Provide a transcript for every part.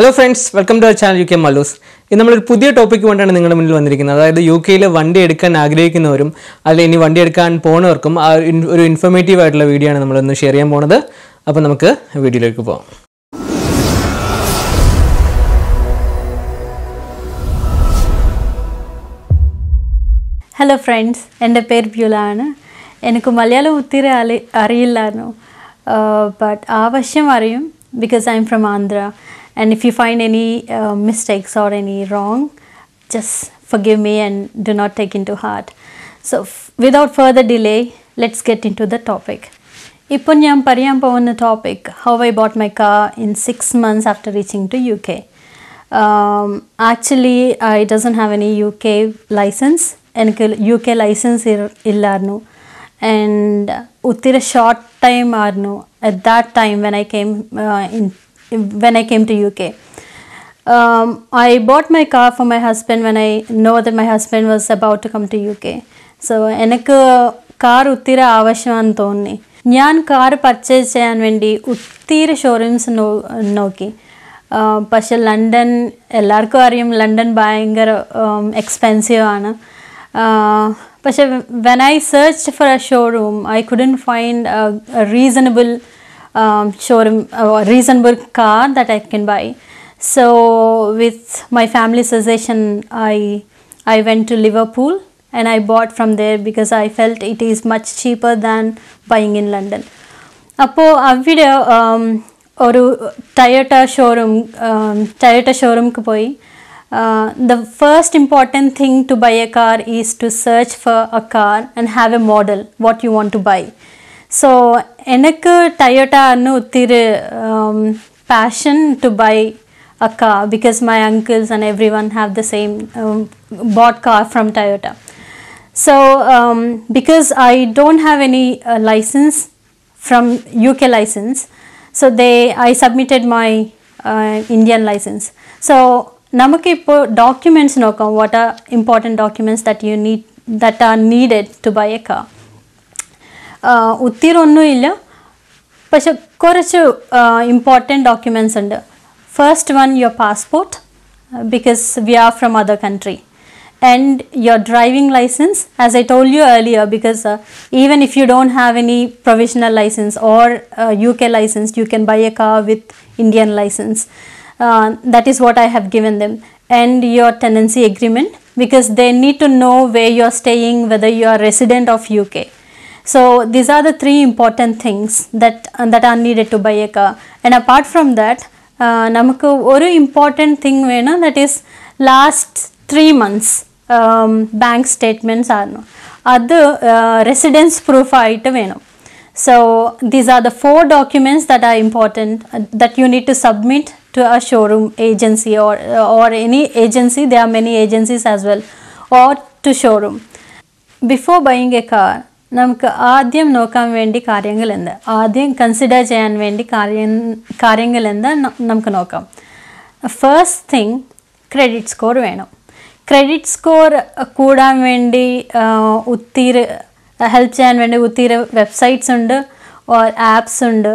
Hello friends welcome to our channel U K Mallus ഇത് നമ്മളൊരു പുതിയ ടോപ്പിക്ക് വേണ്ടിയാണ് നിങ്ങളുടെ മുന്നിൽ വന്നിരിക്കുന്നത് അതായത് യു കെയിൽ വണ്ടി എടുക്കാൻ ആഗ്രഹിക്കുന്നവരും അല്ലെങ്കിൽ ഇനി വണ്ടി എടുക്കാൻ പോണവർക്കും ആ ഒരു ഇൻഫോർമേറ്റീവ് ആയിട്ടുള്ള വീഡിയോ ആണ് നമ്മളൊന്ന് ഷെയർ ചെയ്യാൻ പോണത് അപ്പോൾ നമുക്ക് വീഡിയോയിലേക്ക് പോകാം ഹലോ ഫ്രണ്ട്സ് എൻ്റെ പേര് ബ്യുലാണ് എനിക്ക് മലയാളം ഒത്തിരി അറിയില്ലായിരുന്നു ബട്ട് ആ വശം അറിയും because I'm from Andhra and if you find any uh, mistakes or any wrong just forgive me and do not take into heart so without further delay let's get into the topic ipunyam pariyampo on the topic how i bought my car in 6 months after reaching to uk um, actually i doesn't have any uk license and uk license illarnu and uttira short time arnu at that time when i came uh, in when I came to UK. Um, I bought my car for my husband when I know that my husband was about to come to UK. So എനിക്ക് car ഒത്തിരി ആവശ്യമാണെന്ന് തോന്നി ഞാൻ car purchase ചെയ്യാൻ വേണ്ടി ഒത്തിരി showrooms നോക്കി um, പക്ഷെ ലണ്ടൻ എല്ലാവർക്കും അറിയും ലണ്ടൻ ഭയങ്കര എക്സ്പെൻസീവ് um, ആണ് പക്ഷെ when I search for a showroom I couldn't find reasonable um, showroom Reasonable car that I can buy. So with my family suggestion, I I went to Liverpool and I bought from there because I felt it is much cheaper than buying in London. அப்போது அவ்விட um, ஒரு டயட்டா showroom டயட்டா ஷோரூமுக்கு போய் uh, The first important thing to buy a car is to search for a car and have a model what you want to buy. So I எனக்கு Toyota Thiru um, passion to buy a car because my uncles and everyone have the same um, bought car from Toyota. So um, because I don't have any uh, license from UK license, so they I submitted my uh, Indian license. So നമുക്ക് ഇപ്പോൾ documents നോക്കാം what are important documents that you need that are needed to buy a car ഒത്തിരൊന്നുമില്ല പക്ഷെ കുറച്ച് important documents ഉണ്ട് First one your passport, because we are from other country, and your driving license as I told you earlier because uh, even if you don't have any provisional license or UK uh, license you can buy a car with Indian license uh, that is what I have given them and your tenancy agreement because they need to know where you are staying whether you are resident of UK so these are the three important things that that are needed to buy a car. And apart from that, uh, one important thing vena, that is last three months um, bank statements are no. Adhu, uh, residence proof so these are the four documents that are important uh, that you need to submit to a showroom agency or uh, or any agency there are many agencies as well or to showroom before buying a car നമുക്ക് ആദ്യം നോക്കാൻ വേണ്ടി കാര്യങ്ങൾ എന്ത് ആദ്യം consider ചെയ്യാൻ വേണ്ടി കാര്യം കാര്യങ്ങൾ എന്ത് നമുക്ക് നോക്കാം ഫസ്റ്റ് തിങ് ക്രെഡിറ്റ് സ്കോർ വേണം ക്രെഡിറ്റ് സ്കോർ കൂടാൻ വേണ്ടി ഒത്തിരി ഹെൽപ്പ് ചെയ്യാൻ വേണ്ടി ഒത്തിരി വെബ്സൈറ്റ്സ് ഉണ്ട് ഓർ ആപ്സ് ഉണ്ട്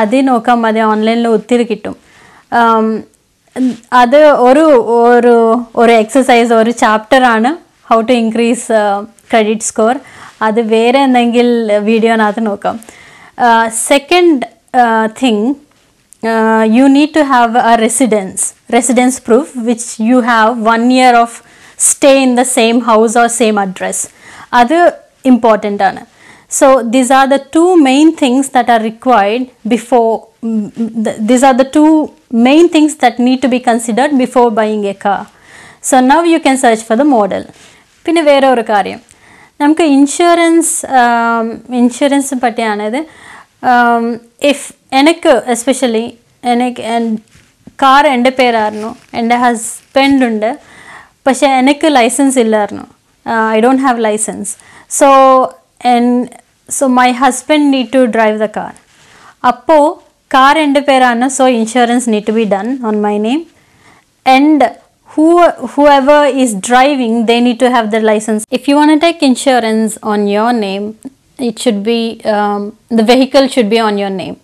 അത് നോക്കാൻ മതി ഓൺലൈനിൽ ഒത്തിരി കിട്ടും അത് ഒരു ഒരു ഒരു എക്സസൈസ് ഒരു ചാപ്റ്ററാണ് how to increase credit score അത് വേറെ എന്തെങ്കിലും വീഡിയോനകത്ത് നോക്കാം second thing you need to have a residence residence proof which you have one year of stay in the same house or same address അത് ഇമ്പോർട്ടൻ്റ് ആണ് so this are the two main things that are required before this are the two main things that need to be considered before buying a car so now you can search for the model പിന്നെ വേറെ ഒരു കാര്യം നമുക്ക് insurance insurance പറ്റിയാണിത് if എനിക്ക് especially എനിക്ക് car എൻ്റെ പേരായിരുന്നു എൻ്റെ ഹസ്ബൻഡുണ്ട് പക്ഷേ എനിക്ക് ലൈസൻസ് ഇല്ലായിരുന്നു I don't have licence so and so my husband need to drive the car അപ്പോൾ കാർ എൻ്റെ പേരാണ് so insurance need to be done on my name and who whoever is driving they need to have their license if you want to take insurance on your name it should be um, the vehicle should be on your name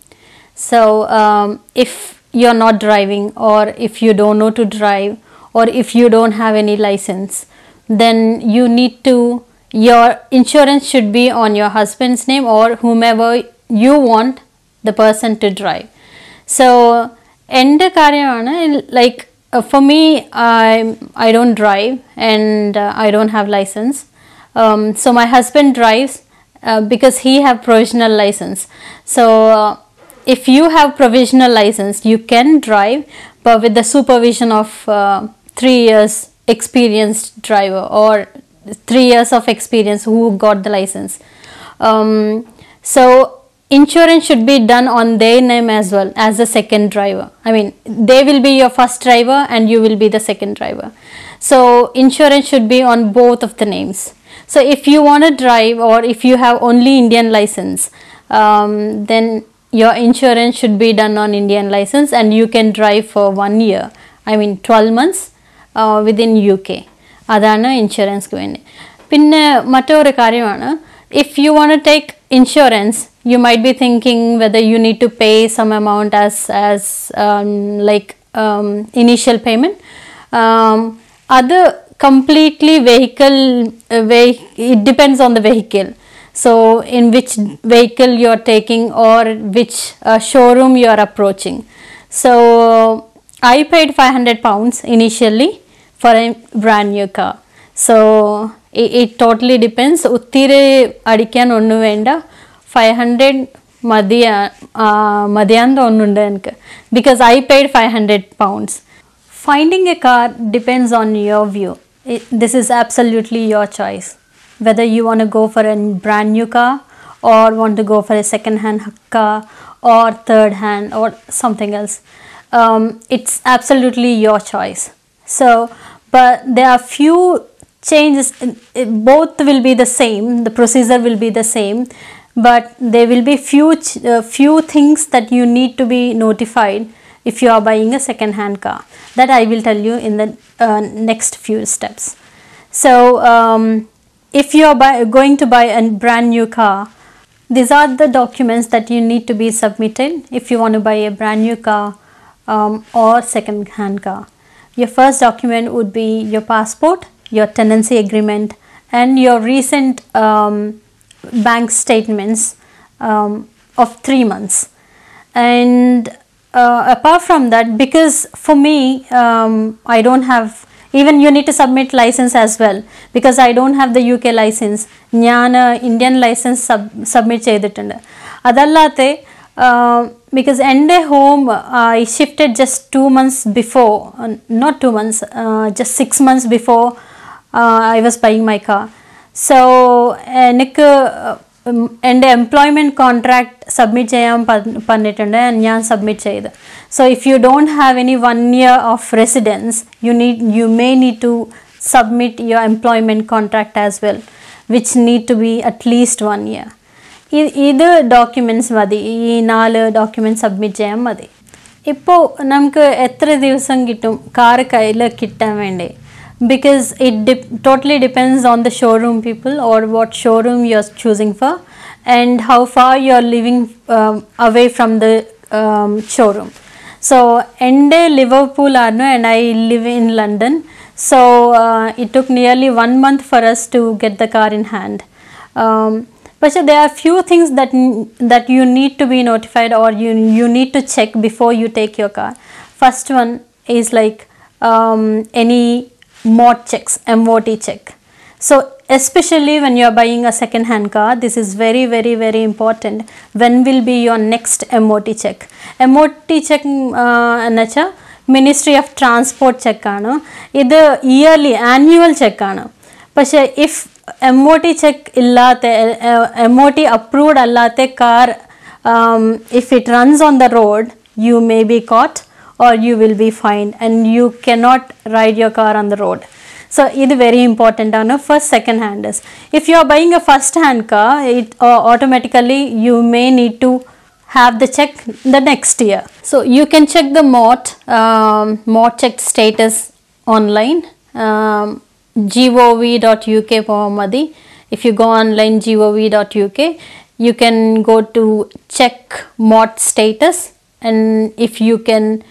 so um, if you're not driving or if you don't know to drive or if you don't have any license then you need to your insurance should be on your husband's name or whomever you want the person to drive so എൻ്റെ കാര്യമാണ് like uh, for me, I I don't drive and uh, I don't have license. Um, so my husband drives uh, because he have provisional license. So uh, if you have provisional license, you can drive, but with the supervision of uh, three years experienced driver or three years of experience who got the license. Um, so insurance should be done on their name as well as the second driver. I mean, they will be your first driver and you will be the second driver. So, insurance should be on both of the names. So, if you want to drive or if you have only Indian license, um, then your insurance should be done on Indian license and you can drive for one year. I mean, 12 months uh, within UK. അതാണ് insurance വേണ്ടി പിന്നെ മറ്റൊരു കാര്യമാണ് if you want to take insurance you might be thinking whether you need to pay some amount as as um, like um, initial payment um, other completely vehicle uh, ve it depends on the vehicle so in which vehicle you are taking or which uh, showroom you are approaching so i paid 500 pounds initially for a brand new car so it totally depends. Uttire adikyan onnu venda 500 madhyan uh, madhyan because I paid 500 pounds. Finding a car depends on your view. this is absolutely your choice. Whether you want to go for a brand new car or want to go for a second hand car or third hand or something else. Um, it's absolutely your choice. So, but there are few changes both will be the same the procedure will be the same but there will be few uh, few things that you need to be notified if you are buying a second hand car that i will tell you in the uh, next few steps so um, if you are buy, going to buy a brand new car these are the documents that you need to be submitted if you want to buy a brand new car um, or second hand car your first document would be your passport your tenancy agreement, and your recent um, bank statements um, of three months. And uh, apart from that, because for me, um, I don't have even you need to submit license as well because I don't have the UK license. Indian license licence sub submit ചെയ്തിട്ടുണ്ട് അതല്ലാതെ um, because end the home uh, I shifted just two months before, uh, not two months, uh, just six months before I was buying my car so എനിക്ക് എൻ്റെ employment contract submit ചെയ്യാൻ പറഞ്ഞിട്ടുണ്ട് ഞാൻ submit ചെയ്ത് so if you don't have any one year of residence you need you may need to submit your employment contract as well which need to be at least one year ഇത് documents മതി ഈ നാല് document submit ചെയ്യാൻ മതി ഇപ്പോൾ നമുക്ക് എത്ര ദിവസം കിട്ടും കാറ് കയ്യിൽ കിട്ടാൻ വേണ്ടി because it de totally depends on the showroom people or what showroom you're choosing for and how far you're living um, away from the um, showroom. So, Ende Liverpool Arno and I live in London. So, uh, it took nearly one month for us to get the car in hand. Um, but there are few things that that you need to be notified or you, you need to check before you take your car. First one is like um, any MOT checks, MOT check. So especially when you are buying a second hand car, this is very, very, very important. When will be your next MOT check? MOT check uh, Ministry of Transport check. This is yearly, annual check. Pashe, if MOT check illate, uh, MOT approved car, um, if it runs on the road, you may be caught or you will be fined and you cannot ride your car on the road. So, it is very important on a first second handers. If you are buying a first hand car, it uh, automatically you may need to have the check the next year. So, you can check the MOT, um, MOT check status online, um, gov.uk for Madi. If you go online gov.uk, you can go to check MOT status and if you can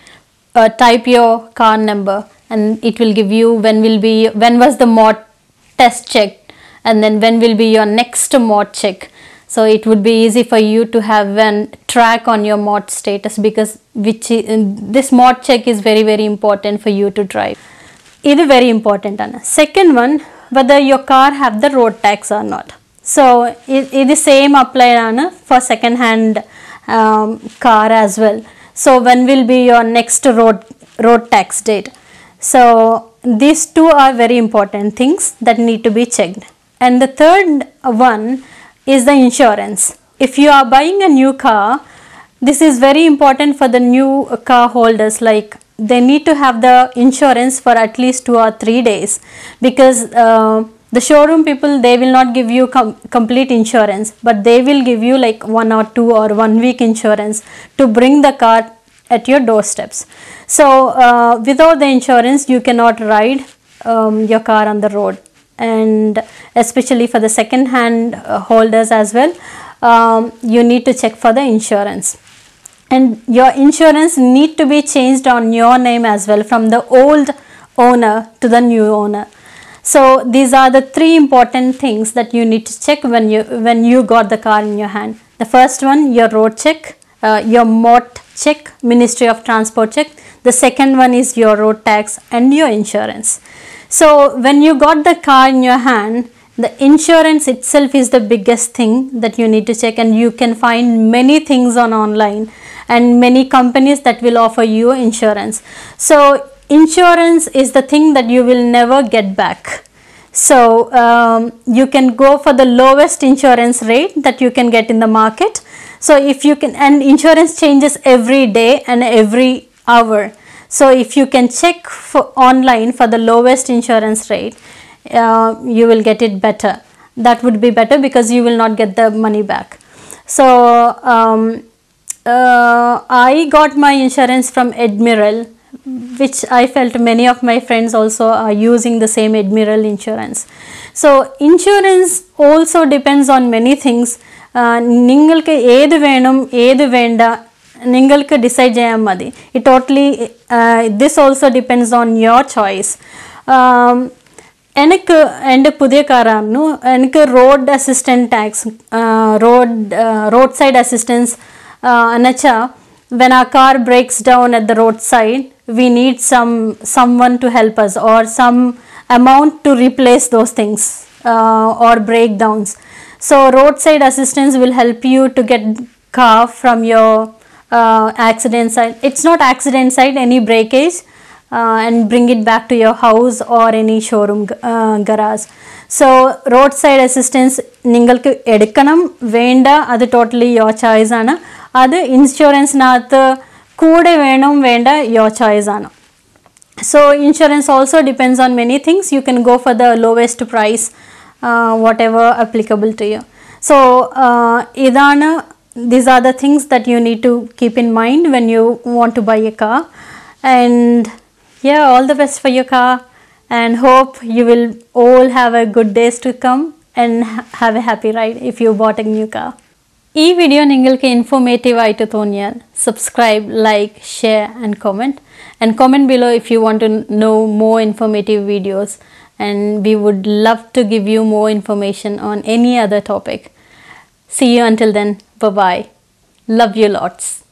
uh, type your car number and it will give you when will be when was the mod test checked and then when will be your next mod check so it would be easy for you to have an track on your mod status because which uh, this mod check is very very important for you to drive it is very important Anna. second one whether your car have the road tax or not so the same apply Anna for second hand um, car as well so when will be your next road, road tax date? So these two are very important things that need to be checked. And the third one is the insurance. If you are buying a new car, this is very important for the new car holders like they need to have the insurance for at least two or three days because uh, the showroom people they will not give you com complete insurance but they will give you like one or two or one week insurance to bring the car at your doorsteps so uh, without the insurance you cannot ride um, your car on the road and especially for the second hand uh, holders as well um, you need to check for the insurance and your insurance need to be changed on your name as well from the old owner to the new owner so these are the three important things that you need to check when you when you got the car in your hand. The first one, your road check, uh, your MOT check, Ministry of Transport check. The second one is your road tax and your insurance. So when you got the car in your hand, the insurance itself is the biggest thing that you need to check and you can find many things on online and many companies that will offer you insurance. So insurance is the thing that you will never get back. So um, you can go for the lowest insurance rate that you can get in the market. So if you can, and insurance changes every day and every hour. So if you can check for online for the lowest insurance rate, uh, you will get it better. That would be better because you will not get the money back. So um, uh, I got my insurance from Admiral which I felt many of my friends also are using the same Admiral insurance. So insurance also depends on many things. venom venda Uh, it totally uh, this also depends on your choice. Um puddy karanu road assistant tax uh, road uh, roadside assistance anacha uh, when a car breaks down at the roadside we need some someone to help us or some amount to replace those things uh, or breakdowns so roadside assistance will help you to get car from your uh, accident site it's not accident site any breakage uh, and bring it back to your house or any showroom uh, garage so roadside assistance നിങ്ങൾക്ക് venda adu totally your choice ana. Adu insurance ഇൻഷുറൻസിനകത്ത് so, insurance also depends on many things. You can go for the lowest price, uh, whatever applicable to you. So, price uh, these are the things that you need to keep in mind when you want to buy a car and yeah all the best for your car and hope you will all have a good days to come and have a happy ride if you bought a new car ഈ video നിങ്ങൾക്ക് informative ആയിട്ട് തോന്നിയാൽ subscribe like share and comment and comment below if you want to know more informative videos and we would love to give you more information on any other topic see you until then bye love you lots